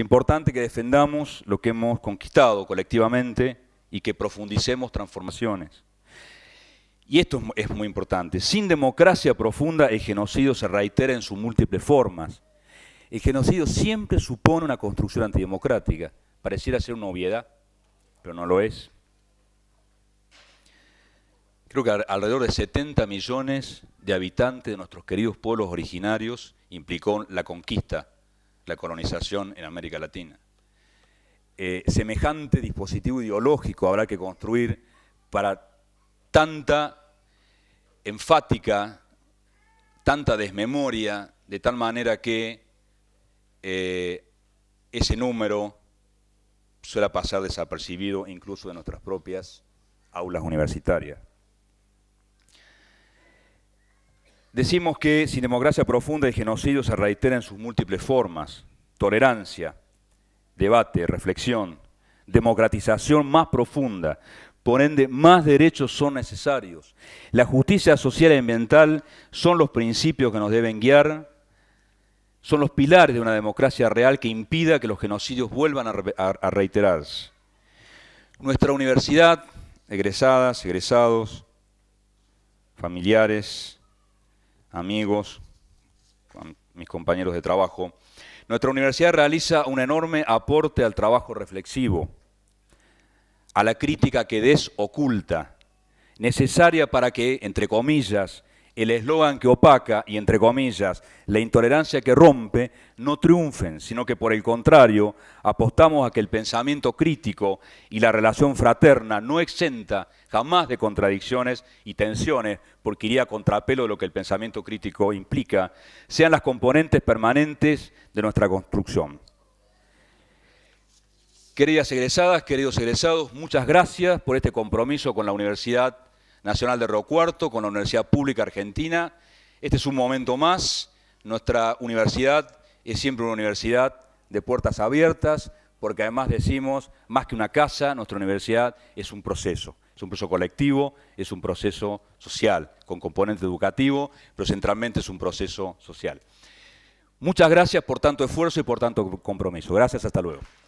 importante que defendamos lo que hemos conquistado colectivamente y que profundicemos transformaciones. Y esto es muy importante. Sin democracia profunda, el genocidio se reitera en sus múltiples formas. El genocidio siempre supone una construcción antidemocrática. Pareciera ser una obviedad, pero no lo es. Creo que alrededor de 70 millones de habitantes de nuestros queridos pueblos originarios implicó la conquista la colonización en América Latina. Eh, semejante dispositivo ideológico habrá que construir para tanta enfática, tanta desmemoria, de tal manera que eh, ese número suele pasar desapercibido incluso de nuestras propias aulas universitarias. Decimos que sin democracia profunda el genocidio se reitera en sus múltiples formas. Tolerancia, debate, reflexión, democratización más profunda. Por ende, más derechos son necesarios. La justicia social y ambiental son los principios que nos deben guiar, son los pilares de una democracia real que impida que los genocidios vuelvan a reiterarse. Nuestra universidad, egresadas, egresados, familiares, amigos, mis compañeros de trabajo, nuestra universidad realiza un enorme aporte al trabajo reflexivo, a la crítica que desoculta, necesaria para que, entre comillas, el eslogan que opaca y, entre comillas, la intolerancia que rompe, no triunfen, sino que por el contrario apostamos a que el pensamiento crítico y la relación fraterna no exenta jamás de contradicciones y tensiones, porque iría a contrapelo de lo que el pensamiento crítico implica, sean las componentes permanentes de nuestra construcción. Queridas egresadas, queridos egresados, muchas gracias por este compromiso con la universidad Nacional de Río Cuarto, con la Universidad Pública Argentina. Este es un momento más. Nuestra universidad es siempre una universidad de puertas abiertas, porque además decimos, más que una casa, nuestra universidad es un proceso. Es un proceso colectivo, es un proceso social, con componente educativo, pero centralmente es un proceso social. Muchas gracias por tanto esfuerzo y por tanto compromiso. Gracias, hasta luego.